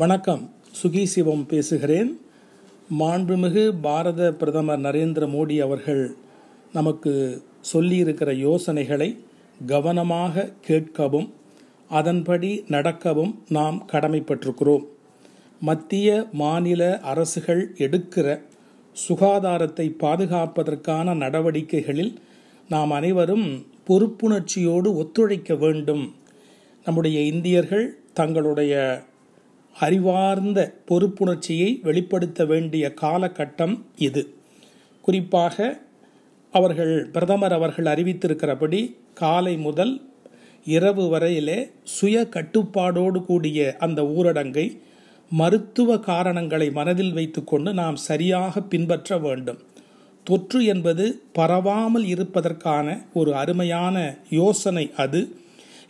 வணக்கம் சுகி சிவம் பேசுகிறேன் மாண்புமிகு பாரத பிரதமர் நரேந்திர மோடி அவர்கள் நமக்கு சொல்லியிருக்கிற யோசனைகளை கவனமாக கேட்கவும் அதன்படி நடக்கவும் நாம் கடமைப்பட்டிருக்கிறோம் மத்திய மாநில அரசுகள் எடுக்கிற சுகாதாரத்தை பாதுகாப்பதற்கான நடவடிக்கைகளில் நாம் அனைவரும் பொறுப்புணர்ச்சியோடு ஒத்துழைக்க வேண்டும் நம்முடைய இந்தியர்கள் தங்களுடைய அறிவார்ந்த பொறுப்புணர்ச்சியை வெளிப்படுத்த வேண்டிய காலகட்டம் இது குறிப்பாக அவர்கள் பிரதமர் அவர்கள் அறிவித்திருக்கிறபடி காலை முதல் இரவு வரையிலே சுய கட்டுப்பாடோடு கூடிய அந்த ஊரடங்கை மருத்துவ காரணங்களை மனதில் வைத்துக்கொண்டு நாம் சரியாக பின்பற்ற வேண்டும் தொற்று என்பது பரவாமல் இருப்பதற்கான ஒரு அருமையான யோசனை அது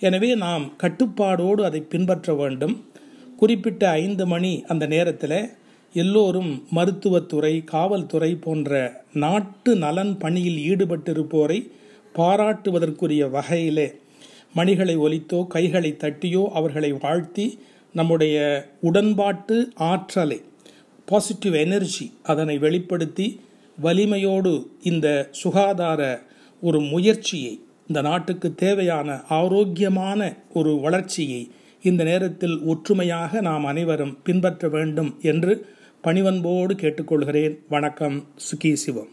எனவே நாம் கட்டுப்பாடோடு அதை பின்பற்ற வேண்டும் குறிப்பிட்ட ஐந்து மணி அந்த நேரத்தில் எல்லோரும் மருத்துவத்துறை காவல்துறை போன்ற நாட்டு நலன் பணியில் ஈடுபட்டிருப்போரை பாராட்டுவதற்குரிய வகையிலே மணிகளை ஒலித்தோ கைகளை தட்டியோ அவர்களை வாழ்த்தி நம்முடைய உடன்பாட்டு ஆற்றலை பாசிட்டிவ் எனர்ஜி அதனை வெளிப்படுத்தி வலிமையோடு இந்த சுகாதார ஒரு முயற்சியை இந்த நாட்டுக்கு தேவையான ஆரோக்கியமான ஒரு வளர்ச்சியை இந்த நேரத்தில் ஒற்றுமையாக நாம் அனைவரும் பின்பற்ற வேண்டும் என்று பணிவன்போடு கேட்டுக்கொள்கிறேன் வணக்கம் சுகி சிவம்